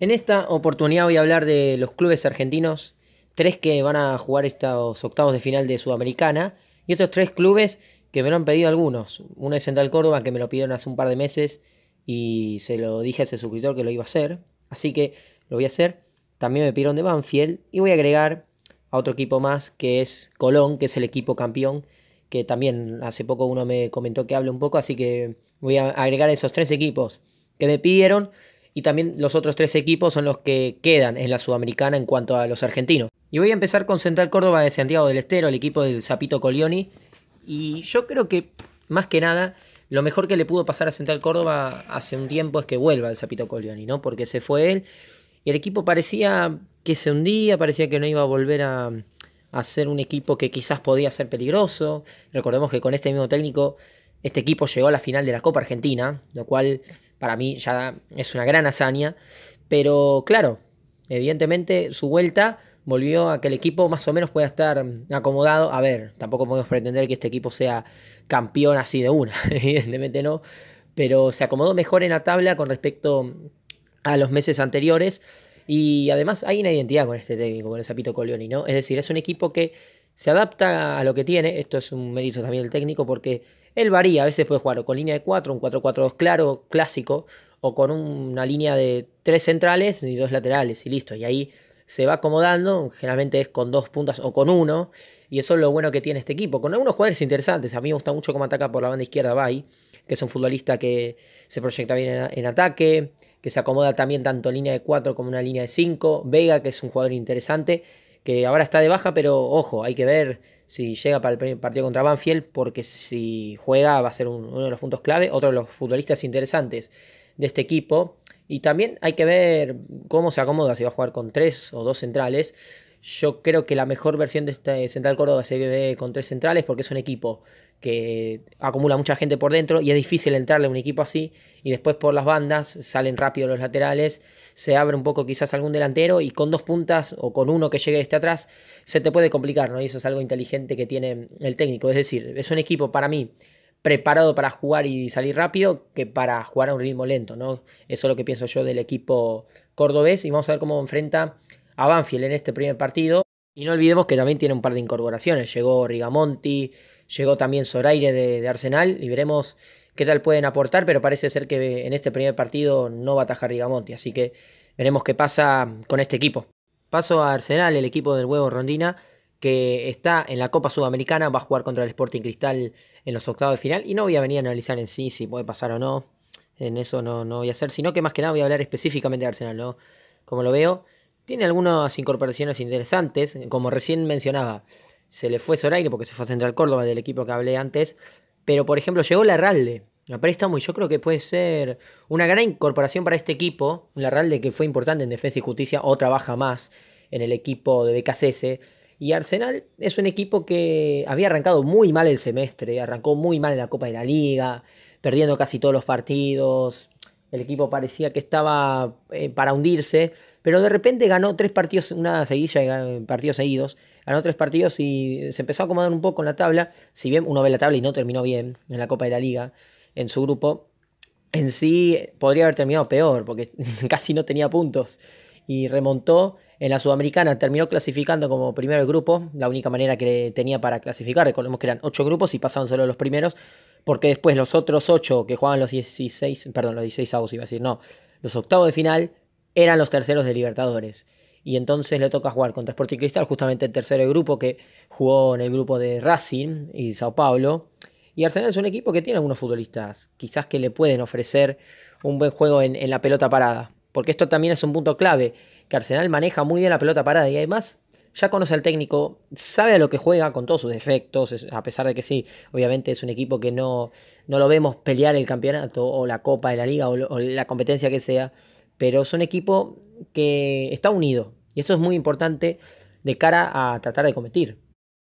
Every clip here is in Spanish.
En esta oportunidad voy a hablar de los clubes argentinos, tres que van a jugar estos octavos de final de Sudamericana, y estos tres clubes que me lo han pedido algunos. Uno es Central Córdoba, que me lo pidieron hace un par de meses y se lo dije a ese suscriptor que lo iba a hacer, así que lo voy a hacer. También me pidieron de Banfield y voy a agregar a otro equipo más que es Colón, que es el equipo campeón, que también hace poco uno me comentó que hable un poco, así que voy a agregar esos tres equipos que me pidieron y también los otros tres equipos son los que quedan en la Sudamericana en cuanto a los argentinos. Y voy a empezar con Central Córdoba de Santiago del Estero, el equipo de Zapito Colioni. Y yo creo que, más que nada, lo mejor que le pudo pasar a Central Córdoba hace un tiempo es que vuelva el Zapito Colioni, ¿no? Porque se fue él y el equipo parecía que se hundía, parecía que no iba a volver a, a ser un equipo que quizás podía ser peligroso. Recordemos que con este mismo técnico, este equipo llegó a la final de la Copa Argentina, lo cual para mí ya es una gran hazaña. Pero claro, evidentemente su vuelta volvió a que el equipo más o menos pueda estar acomodado. A ver, tampoco podemos pretender que este equipo sea campeón así de una, evidentemente no. Pero se acomodó mejor en la tabla con respecto a los meses anteriores. Y además hay una identidad con este técnico, con el Zapito Colioni, ¿no? Es decir, es un equipo que se adapta a lo que tiene. Esto es un mérito también del técnico porque él varía, a veces puede jugar con línea de 4, un 4-4-2 claro, clásico, o con una línea de tres centrales y dos laterales y listo. Y ahí se va acomodando, generalmente es con dos puntas o con uno, y eso es lo bueno que tiene este equipo. Con algunos jugadores interesantes, a mí me gusta mucho cómo ataca por la banda izquierda Bay, que es un futbolista que se proyecta bien en, ataque, que se acomoda también tanto en línea de 4 como en una línea de 5. Vega, que es un jugador interesante, que ahora está de baja, pero ojo, hay que ver si llega para el partido contra Banfield, porque si juega va a ser uno de los puntos clave, otro de los futbolistas interesantes de este equipo. Y también hay que ver cómo se acomoda, si va a jugar con tres o dos centrales. Yo creo que la mejor versión de este Central Córdoba se ve con tres centrales porque es un equipo que acumula mucha gente por dentro y es difícil entrarle a un equipo así. Y después por las bandas salen rápido los laterales, se abre un poco quizás algún delantero y con dos puntas o con uno que llegue desde atrás se te puede complicar, ¿no? Y eso es algo inteligente que tiene el técnico. Es decir, es un equipo para mí preparado para jugar y salir rápido que para jugar a un ritmo lento, ¿no? Eso es lo que pienso yo del equipo cordobés y vamos a ver cómo enfrenta a Banfield en este primer partido. Y no olvidemos que también tiene un par de incorporaciones. Llegó Rigamonti, Llegó también Zoraire de, de, Arsenal y veremos qué tal pueden aportar, pero parece ser que en este primer partido no va a atajar Rigamonti, así que veremos qué pasa con este equipo. Paso a Arsenal, el equipo del huevo Rondina, que está en la Copa Sudamericana, va a jugar contra el Sporting Cristal en los octavos de final y no voy a venir a analizar en sí si puede pasar o no, en eso no, no voy a hacer, sino que más que nada voy a hablar específicamente de Arsenal, ¿no? Como lo veo, tiene algunas incorporaciones interesantes, como recién mencionaba, se le fue Zoraire porque se fue a Central Córdoba del equipo que hablé antes. Pero, por ejemplo, llegó Larralde a préstamo y yo creo que puede ser una gran incorporación para este equipo. Larralde que fue importante en Defensa y Justicia o trabaja más en el equipo de BKCS. Y Arsenal es un equipo que había arrancado muy mal el semestre, arrancó muy mal en la Copa de la Liga, perdiendo casi todos los partidos, el equipo parecía que estaba eh, para hundirse, pero de repente ganó tres partidos, una seguida de partidos seguidos, ganó tres partidos y se empezó a acomodar un poco en la tabla, si bien uno ve la tabla y no terminó bien en la Copa de la Liga, en su grupo, en sí podría haber terminado peor, porque casi no tenía puntos y remontó en la Sudamericana, terminó clasificando como primero grupo, la única manera que tenía para clasificar, recordemos que eran ocho grupos y pasaban solo los primeros, porque después los otros ocho que jugaban los 16, perdón, los 16 avos iba a decir, no, los octavos de final eran los terceros de Libertadores. Y entonces le toca jugar contra Sporting Cristal, justamente el tercero de grupo que jugó en el grupo de Racing y Sao Paulo. Y Arsenal es un equipo que tiene algunos futbolistas, quizás que le pueden ofrecer un buen juego en, en la pelota parada. Porque esto también es un punto clave, que Arsenal maneja muy bien la pelota parada y además ya conoce al técnico, sabe a lo que juega con todos sus defectos, a pesar de que sí, obviamente es un equipo que no, no lo vemos pelear el campeonato o la Copa de la Liga o, la competencia que sea, pero es un equipo que está unido y eso es muy importante de cara a tratar de competir.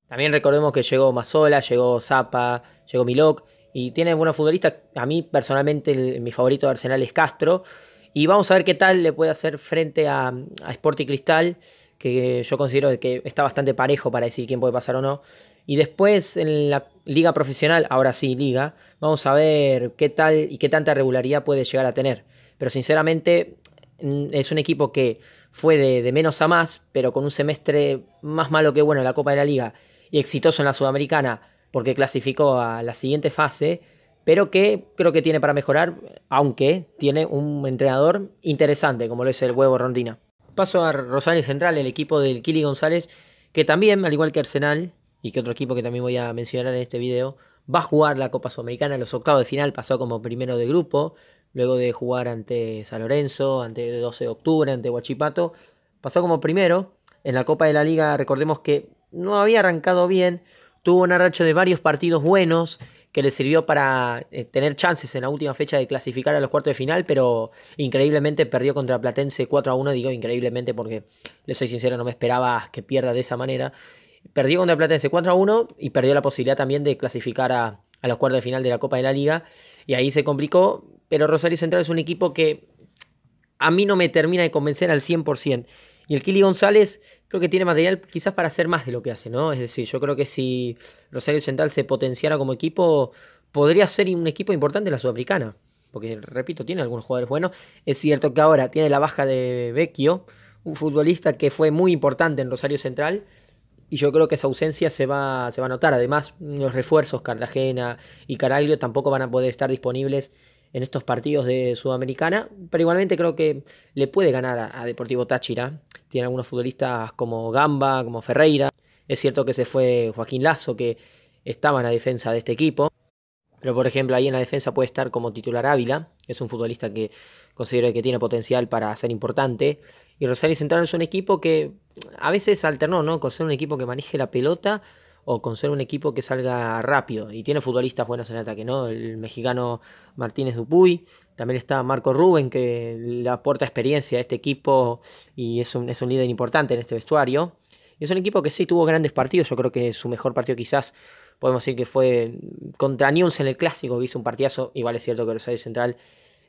También recordemos que llegó Mazola, llegó Zapa, llegó Milok y tiene buenos futbolistas. A mí personalmente mi favorito de Arsenal es Castro. Y vamos a ver qué tal le puede hacer frente a, Sporting Cristal que yo considero que está bastante parejo para decir quién puede pasar o no. Y después en la liga profesional, ahora sí, liga, vamos a ver qué tal y qué tanta regularidad puede llegar a tener. Pero sinceramente mm, es un equipo que fue de, menos a más, pero con un semestre más malo que bueno en la Copa de la Liga y exitoso en la Sudamericana porque clasificó a la siguiente fase, pero que creo que tiene para mejorar, aunque tiene un entrenador interesante como lo es el huevo Rondina paso a Rosario Central, el equipo del Kili González, que también, al igual que Arsenal, y que otro equipo que también voy a mencionar en este video, va a jugar la Copa Sudamericana en los octavos de final, pasó como primero de grupo, luego de jugar ante San Lorenzo, ante 12 de octubre, ante Huachipato, pasó como primero. En la Copa de la Liga recordemos que no había arrancado bien, tuvo un racha de varios partidos buenos, que le sirvió para eh, tener chances en la última fecha de clasificar a los cuartos de final, pero increíblemente perdió contra Platense 4 a 1, digo increíblemente porque, le soy sincero, no me esperaba que pierda de esa manera. Perdió contra Platense 4 a 1 y perdió la posibilidad también de clasificar a, a los cuartos de final de la Copa de la Liga, y ahí se complicó, pero Rosario Central es un equipo que a mí no me termina de convencer al 100%. Y el Kili González creo que tiene material quizás para hacer más de lo que hace, ¿no? Es decir, yo creo que si Rosario Central se potenciara como equipo, podría ser un equipo importante la Sudamericana. Porque, repito, tiene algunos jugadores buenos. Es cierto que ahora tiene la baja de Vecchio, un futbolista que fue muy importante en Rosario Central. Y yo creo que esa ausencia se va, se va a notar. Además, los refuerzos Cartagena y Caraglio tampoco van a poder estar disponibles en estos partidos de Sudamericana, pero igualmente creo que le puede ganar a, Deportivo Táchira. Tiene algunos futbolistas como Gamba, como Ferreira. Es cierto que se fue Joaquín Lazo, que estaba en la defensa de este equipo. Pero por ejemplo, ahí en la defensa puede estar como titular Ávila, es un futbolista que considero que tiene potencial para ser importante. Y Rosario Central es un equipo que a veces alternó, ¿no? Con ser un equipo que maneje la pelota o con ser un equipo que salga rápido. Y tiene futbolistas buenos en ataque, ¿no? El mexicano Martínez Dupuy, también está Marco Rubén, que le aporta experiencia a este equipo y es un, es un líder importante en este vestuario. es un equipo que sí tuvo grandes partidos, yo creo que su mejor partido quizás podemos decir que fue contra News en el clásico, hizo un partidazo, igual es cierto que Rosario Central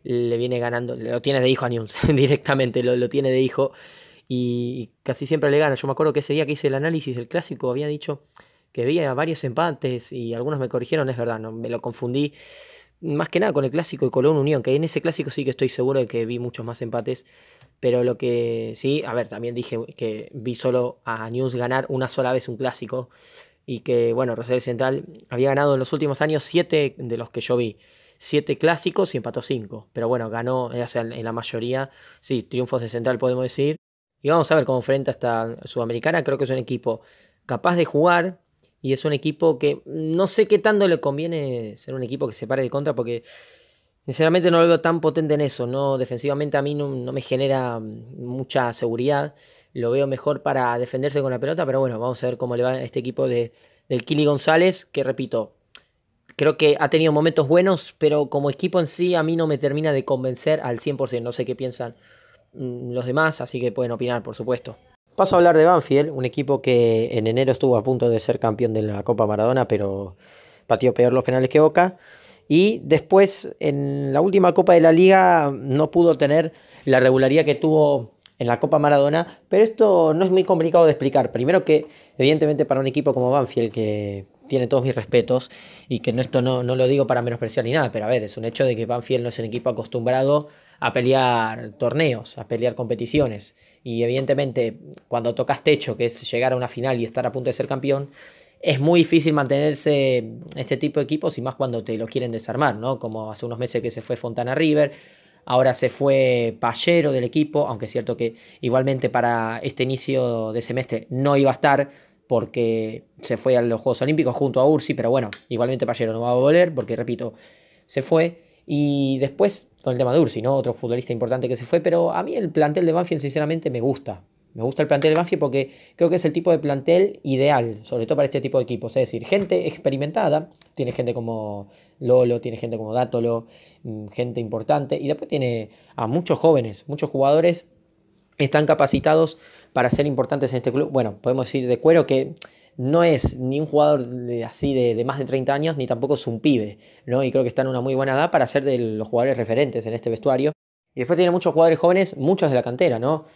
le viene ganando, lo tiene de hijo a News directamente, lo, tiene de hijo y, y casi siempre le gana. Yo me acuerdo que ese día que hice el análisis del clásico había dicho, que vi varios empates y algunos me corrigieron, es verdad, no, me lo confundí más que nada con el clásico de Colón Unión, que en ese clásico sí que estoy seguro de que vi muchos más empates, pero lo que sí, a ver, también dije que vi solo a News ganar una sola vez un clásico y que, bueno, Rosario Central había ganado en los últimos años siete de los que yo vi. Siete clásicos y empató cinco. Pero bueno, ganó eh, en la mayoría. Sí, triunfos de Central podemos decir. Y vamos a ver cómo enfrenta esta Sudamericana. Creo que es un equipo capaz de jugar, y es un equipo que no sé qué tanto le conviene ser un equipo que se pare de contra porque sinceramente no lo veo tan potente en eso. No, defensivamente a mí no, me genera mucha seguridad. Lo veo mejor para defenderse con la pelota, pero bueno, vamos a ver cómo le va a este equipo de, del Kili González, que repito, creo que ha tenido momentos buenos, pero como equipo en sí a mí no me termina de convencer al 100%. No sé qué piensan mm, los demás, así que pueden opinar, por supuesto. Paso a hablar de Banfield, un equipo que en enero estuvo a punto de ser campeón de la Copa Maradona, pero pateó peor los penales que Boca. Y después, en la última Copa de la Liga, no pudo tener la regularidad que tuvo en la Copa Maradona, pero esto no es muy complicado de explicar. Primero que, evidentemente, para un equipo como Banfield, que tiene todos mis respetos, y que esto no, no lo digo para menospreciar ni nada, pero a ver, es un hecho de que Banfield no es un equipo acostumbrado a pelear torneos, a pelear competiciones. Y evidentemente, cuando tocas techo, que es llegar a una final y estar a punto de ser campeón, es muy difícil mantenerse este tipo de equipos y más cuando te lo quieren desarmar, ¿no? Como hace unos meses que se fue Fontana River, ahora se fue Pallero del equipo, aunque es cierto que igualmente para este inicio de semestre no iba a estar porque se fue a los Juegos Olímpicos junto a Ursi, pero bueno, igualmente Pallero no va a volver porque, repito, se fue. Y después con el tema de Ursi, ¿no? Otro futbolista importante que se fue, pero a mí el plantel de Banfield sinceramente me gusta. Me gusta el plantel de Banfield porque creo que es el tipo de plantel ideal, sobre todo para este tipo de equipos. Es decir, gente experimentada, tiene gente como Lolo, tiene gente como Dátolo, mm, gente importante, y después tiene a muchos jóvenes, muchos jugadores están capacitados para ser importantes en este club. Bueno, podemos decir de cuero que no es ni un jugador de, así de, de, más de 30 años, ni tampoco es un pibe, ¿no? Y creo que está en una muy buena edad para ser de los jugadores referentes en este vestuario. Y después tiene muchos jugadores jóvenes, muchos de la cantera, ¿no?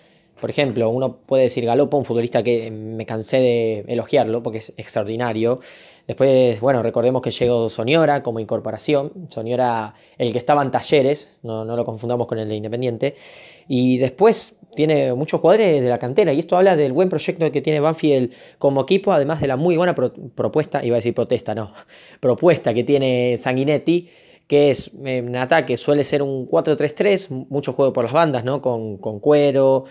Por ejemplo, uno puede decir Galopo, un futbolista que me cansé de elogiarlo porque es extraordinario. Después, bueno, recordemos que llegó Soñora como incorporación. Soñora, el que estaba en Talleres, no, lo confundamos con el de Independiente. Y después tiene muchos jugadores de la cantera y esto habla del buen proyecto que tiene Banfield como equipo, además de la muy buena propuesta, iba a decir protesta, no, propuesta que tiene Sanguinetti, que es en ataque suele ser un 4-3-3, mucho juego por las bandas, ¿no? con cuero,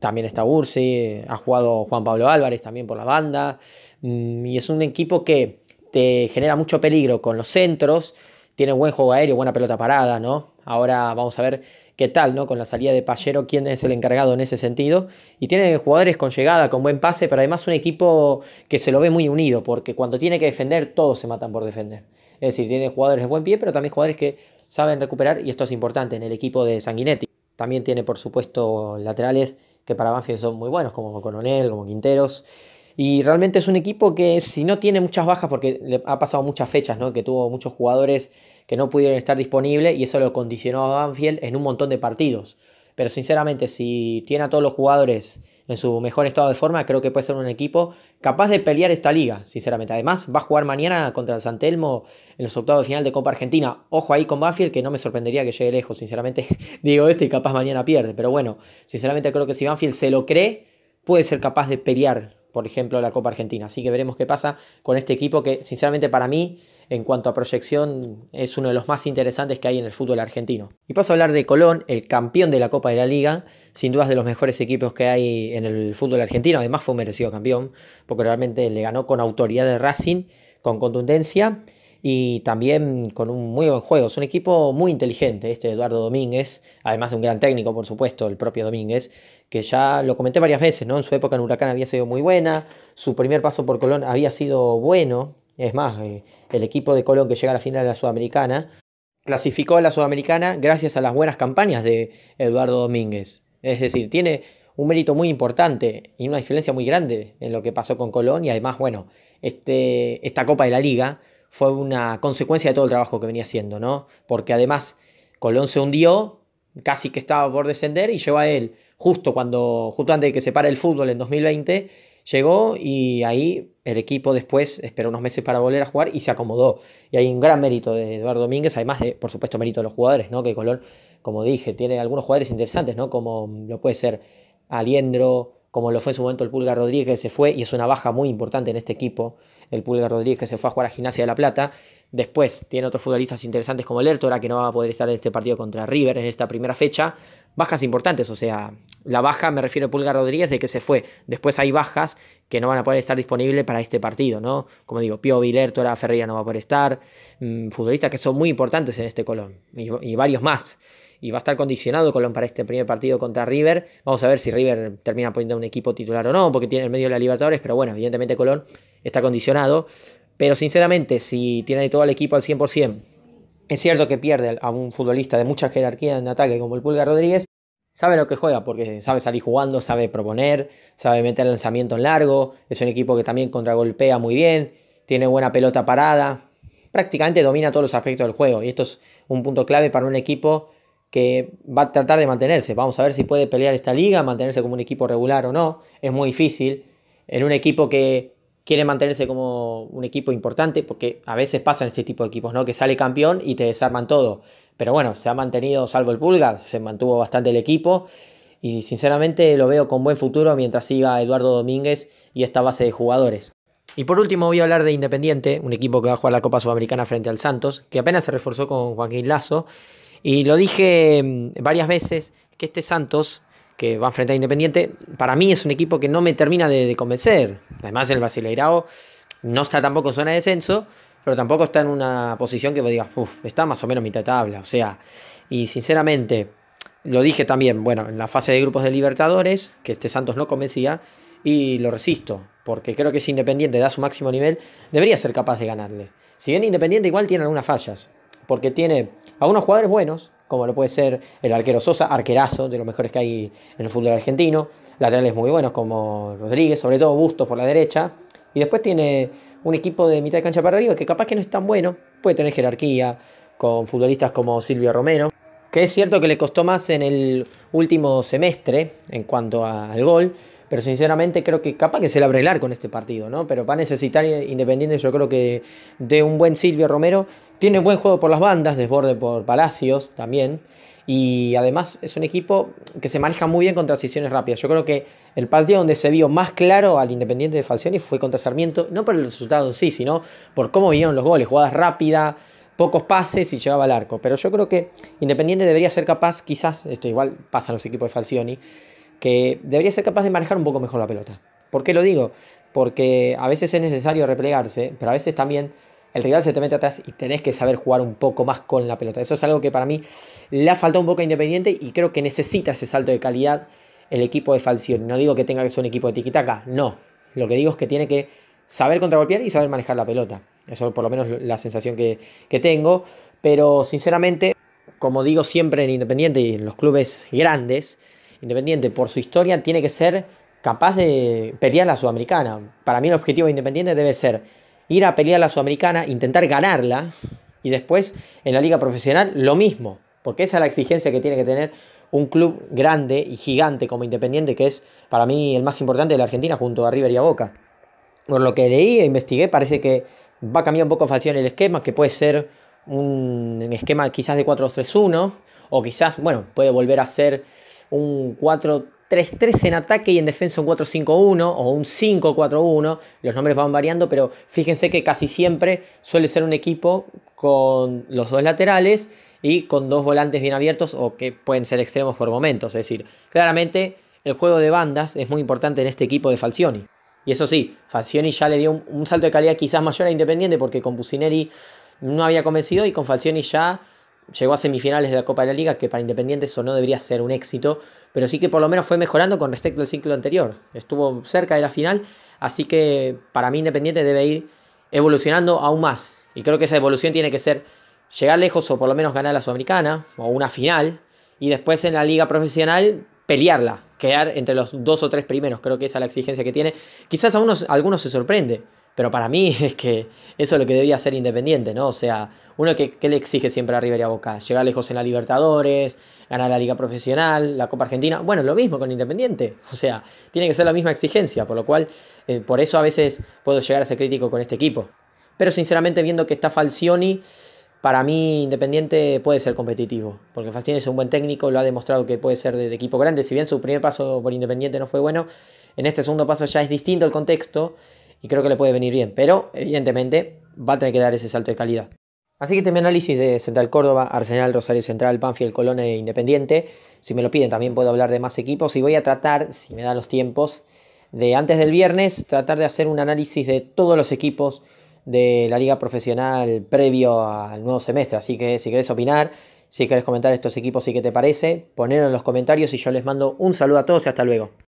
también está Ursi, ha jugado Juan Pablo Álvarez también por la banda, mm, y es un equipo que te genera mucho peligro con los centros, tiene buen juego aéreo, buena pelota parada, ¿no? Ahora vamos a ver qué tal, ¿no? Con la salida de Pallero, quién es el encargado en ese sentido. Y tiene jugadores con llegada, con buen pase, pero además un equipo que se lo ve muy unido, porque cuando tiene que defender, todos se matan por defender. Es decir, tiene jugadores de buen pie, pero también jugadores que saben recuperar, y esto es importante en el equipo de Sanguinetti. También tiene, por supuesto, laterales que para Banfield son muy buenos, como Coronel, como Quinteros. Y realmente es un equipo que si no tiene muchas bajas, porque le ha pasado muchas fechas, ¿no? que tuvo muchos jugadores que no pudieron estar disponibles y eso lo condicionó a Banfield en un montón de partidos. Pero sinceramente, si tiene a todos los jugadores en su mejor estado de forma, creo que puede ser un equipo capaz de pelear esta liga, sinceramente. Además, va a jugar mañana contra el Santelmo en los octavos de final de Copa Argentina. Ojo ahí con Banfield, que no me sorprendería que llegue lejos, sinceramente. Digo esto y capaz mañana pierde. Pero bueno, sinceramente creo que si Banfield se lo cree, puede ser capaz de pelear, por ejemplo, la Copa Argentina. Así que veremos qué pasa con este equipo que, sinceramente, para mí en cuanto a proyección es uno de los más interesantes que hay en el fútbol argentino. Y paso a hablar de Colón, el campeón de la Copa de la Liga, sin dudas de los mejores equipos que hay en el fútbol argentino, además fue un merecido campeón, porque realmente le ganó con autoridad de Racing, con contundencia y también con un muy buen juego. Es un equipo muy inteligente, este Eduardo Domínguez, además de un gran técnico, por supuesto, el propio Domínguez, que ya lo comenté varias veces, ¿no? En su época en Huracán había sido muy buena, su primer paso por Colón había sido bueno, es más, eh, el equipo de Colón que llega a la final de la Sudamericana clasificó a la Sudamericana gracias a las buenas campañas de Eduardo Domínguez. Es decir, tiene un mérito muy importante y una diferencia muy grande en lo que pasó con Colón y además, bueno, este, esta Copa de la Liga fue una consecuencia de todo el trabajo que venía haciendo, ¿no? Porque además Colón se hundió, casi que estaba por descender y lleva a él justo cuando, justo antes de que se pare el fútbol en 2020 Llegó y ahí el equipo después esperó unos meses para volver a jugar y se acomodó. Y hay un gran mérito de Eduardo Domínguez, además de, por supuesto, mérito de los jugadores, ¿no? Que Colón, como dije, tiene algunos jugadores interesantes, ¿no? Como lo puede ser Aliendro, como lo fue en su momento el Pulgar Rodríguez, que se fue y es una baja muy importante en este equipo. El Pulgar Rodríguez que se fue a jugar a Gimnasia de la Plata. Después tiene otros futbolistas interesantes como Lertora, que no va a poder estar en este partido contra River en esta primera fecha bajas importantes, o sea, la baja me refiero a Pulgar Rodríguez de que se fue. Después hay bajas que no van a poder estar disponibles para este partido, ¿no? Como digo, Pío Viler, la Ferreira no va a poder estar, mm, futbolistas que son muy importantes en este Colón y, varios más y va a estar condicionado Colón para este primer partido contra River. Vamos a ver si River termina poniendo un equipo titular o no, porque tiene el medio de la Libertadores, pero bueno, evidentemente Colón está condicionado. Pero sinceramente, si tiene todo el equipo al 100%, es cierto que pierde a un futbolista de mucha jerarquía en ataque como el Pulgar Rodríguez, sabe lo que juega porque sabe salir jugando, sabe proponer, sabe meter lanzamiento en largo, es un equipo que también contragolpea muy bien, tiene buena pelota parada, prácticamente domina todos los aspectos del juego y esto es un punto clave para un equipo que va a tratar de mantenerse. Vamos a ver si puede pelear esta liga, mantenerse como un equipo regular o no, es muy difícil. En un equipo que quiere mantenerse como un equipo importante, porque a veces pasan este tipo de equipos, ¿no? Que sale campeón y te desarman todo. Pero bueno, se ha mantenido, salvo el Pulga, se mantuvo bastante el equipo. Y sinceramente lo veo con buen futuro mientras siga Eduardo Domínguez y esta base de jugadores. Y por último voy a hablar de Independiente, un equipo que va a jugar la Copa Sudamericana frente al Santos, que apenas se reforzó con Joaquín Lazo. Y lo dije mm, varias veces que este Santos que va frente a Independiente, para mí es un equipo que no me termina de, convencer. Además, el Brasileirao no está tampoco en zona de descenso, pero tampoco está en una posición que me diga, uff, está más o menos mitad de tabla. O sea, y sinceramente, lo dije también, bueno, en la fase de grupos de Libertadores, que este Santos no convencía, y lo resisto, porque creo que si Independiente da su máximo nivel, debería ser capaz de ganarle. Si bien Independiente igual tiene algunas fallas, porque tiene a unos jugadores buenos, como lo puede ser el arquero Sosa, arquerazo, de los mejores que hay en el fútbol argentino. Laterales muy buenos como Rodríguez, sobre todo Bustos por la derecha. Y después tiene un equipo de mitad de cancha para arriba que capaz que no es tan bueno, puede tener jerarquía, con futbolistas como Silvio Romero, que es cierto que le costó más en el último semestre en cuanto al gol, pero sinceramente creo que capaz que se le abre el con este partido, ¿no? Pero va a necesitar Independiente, yo creo que de un buen Silvio Romero. Tiene buen juego por las bandas, desborde por Palacios también. Y además es un equipo que se maneja muy bien con transiciones rápidas. Yo creo que el partido donde se vio más claro al Independiente de Falcioni fue contra Sarmiento, no por el resultado en sí, sino por cómo vinieron los goles, jugadas rápidas pocos pases y llegaba al arco. Pero yo creo que Independiente debería ser capaz, quizás, esto igual pasa en los equipos de Falcioni, que debería ser capaz de manejar un poco mejor la pelota. ¿Por qué lo digo? Porque a veces es necesario replegarse, pero a veces también el rival se te mete atrás y tenés que saber jugar un poco más con la pelota. Eso es algo que para mí le ha faltado un poco a Independiente y creo que necesita ese salto de calidad el equipo de Falcioni. No digo que tenga que ser un equipo de tiquitaca, no. Lo que digo es que tiene que saber contragolpear y saber manejar la pelota. Eso por lo menos la sensación que tengo. Pero sinceramente, como digo siempre en Independiente y en los clubes grandes, Independiente, por su historia, tiene que ser capaz de pelear la Sudamericana. Para mí el objetivo de Independiente debe ser ir a pelear la Sudamericana, intentar ganarla y después en la liga profesional lo mismo, porque esa es la exigencia que tiene que tener un club grande y gigante como Independiente, que es para mí el más importante de la Argentina junto a River y a Boca. Por lo que leí e investigué, parece que va a cambiar un poco fácil el esquema, que puede ser un esquema quizás de 4-2-3-1, o quizás, bueno, puede volver a ser un 4-3-3 en ataque y en defensa un 4-5-1 o un 5-4-1. Los nombres van variando, pero fíjense que casi siempre suele ser un equipo con los dos laterales y con dos volantes bien abiertos o que pueden ser extremos por momentos. Es decir, claramente el juego de bandas es muy importante en este equipo de Falcioni. Y eso sí, Falcioni ya le dio un, salto de calidad quizás mayor a Independiente porque con Pusineri no había convencido y con Falcioni ya llegó a semifinales de la Copa de la Liga, que para Independiente eso no debería ser un éxito, pero sí que por lo menos fue mejorando con respecto al ciclo anterior. Estuvo cerca de la final, así que para mí Independiente debe ir evolucionando aún más. Y creo que esa evolución tiene que ser llegar lejos o por lo menos ganar la Sudamericana o una final y después en la liga profesional pelearla, quedar entre los dos o tres primeros. Creo que esa es la exigencia que tiene. Quizás a unos, algunos se sorprende pero para mí es que eso es lo que debía ser independiente, ¿no? O sea, uno que, le exige siempre a River y a Boca, llegar lejos en la Libertadores, ganar la Liga Profesional, la Copa Argentina. Bueno, lo mismo con Independiente. O sea, tiene que ser la misma exigencia, por lo cual, eh, por eso a veces puedo llegar a ser crítico con este equipo. Pero sinceramente, viendo que está Falcioni, para mí Independiente puede ser competitivo, porque Falcioni es un buen técnico, lo ha demostrado que puede ser de, equipo grande, si bien su primer paso por Independiente no fue bueno, en este segundo paso ya es distinto el contexto y creo que le puede venir bien, pero evidentemente va a tener que dar ese salto de calidad. Así que este mi análisis de Central Córdoba, Arsenal, Rosario Central, Banfield, Colón e Independiente. Si me lo piden también puedo hablar de más equipos y voy a tratar, si me dan los tiempos, de antes del viernes, tratar de hacer un análisis de todos los equipos de la liga profesional previo al nuevo semestre. Así que si querés opinar, si querés comentar estos equipos y qué te parece, ponelo en los comentarios y yo les mando un saludo a todos y hasta luego.